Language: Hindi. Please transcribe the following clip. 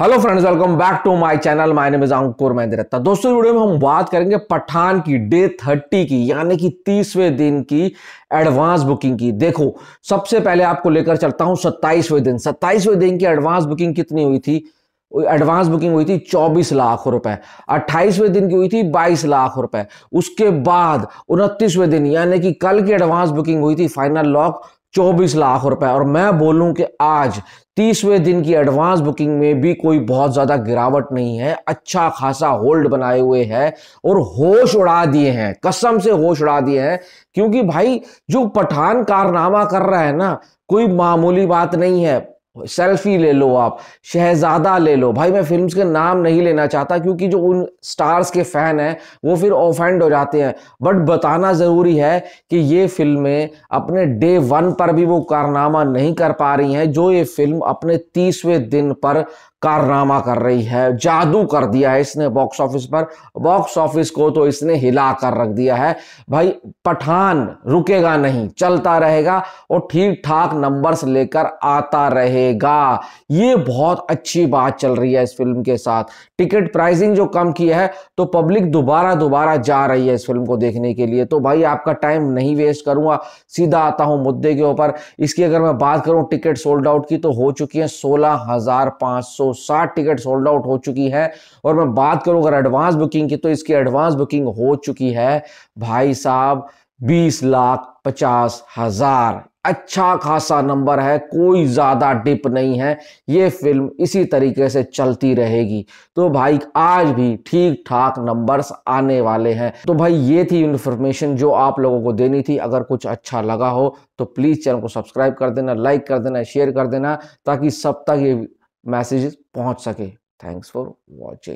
hello friends welcome back to my channel my name is Ankur Mahendra Ratta दोस्तों वीडियो में हम बात करेंगे पठान की डे थर्टी की यानी कि तीसवें दिन की एडवांस बुकिंग की देखो सबसे पहले आपको लेकर चलता हूं सत्ताईसवें दिन सत्ताईसवें दिन की एडवांस बुकिंग कितनी हुई थी एडवांस बुकिंग हुई थी 24 लाख रुपए 28वें दिन की हुई थी 22 लाख रुपए उसके बाद 29वें दिन यानी कि कल की एडवांस बुकिंग हुई थी फाइनल लॉक चौबीस लाख रुपए और मैं बोलूं कि आज तीसवें दिन की एडवांस बुकिंग में भी कोई बहुत ज़्यादा गिरावट नहीं है अच्छा खासा होल्ड बनाए हुए है और होश उड़ा दिए हैं कसम से होश उड़ा दिए हैं क्योंकि भाई जो पठान कारनामा कर रहा है ना कोई मामूली बात नहीं है सेल्फी ले लो आप शहजादा ले लो भाई मैं फिल्म्स के नाम नहीं लेना चाहता क्योंकि जो उन स्टार्स के फ़ैन हैं वो फिर ऑफेंड हो जाते हैं बट बताना ज़रूरी है कि ये फिल्में अपने डे वन पर भी वो कारनामा नहीं कर पा रही हैं जो ये फिल्म अपने तीसवें दिन पर कारनामा कर रही है जादू कर दिया है इसने बॉक्स ऑफिस पर बॉक्स ऑफिस को तो इसने हिला कर रख दिया है भाई पठान रुकेगा नहीं चलता रहेगा और ठीक ठाक नंबर्स लेकर आता रहेगा ये बहुत अच्छी बात चल रही है इस फिल्म के साथ टिकट प्राइसिंग जो कम की है तो पब्लिक दोबारा दोबारा जा रही है इस फिल्म को देखने के लिए तो भाई आपका टाइम नहीं वेस्ट करूंगा सीधा आता हूं मुद्दे के ऊपर इसकी अगर मैं बात करूं टिकट सोल्ड आउट की तो हो चुकी है सोलह हजार पांच सौ साठ टिकट सोल्ड आउट हो चुकी है और मैं बात करूं अगर एडवांस बुकिंग की तो इसकी एडवांस बुकिंग हो चुकी है भाई साहब बीस लाख पचास हजार अच्छा खासा नंबर है कोई ज़्यादा डिप नहीं है ये फिल्म इसी तरीके से चलती रहेगी तो भाई आज भी ठीक ठाक नंबर्स आने वाले हैं तो भाई ये थी इन्फॉर्मेशन जो आप लोगों को देनी थी अगर कुछ अच्छा लगा हो तो प्लीज़ चैनल को सब्सक्राइब कर देना लाइक कर देना शेयर कर देना ताकि सब तक ये मैसेजेस पहुंच सके थैंक्स फॉर वॉचिंग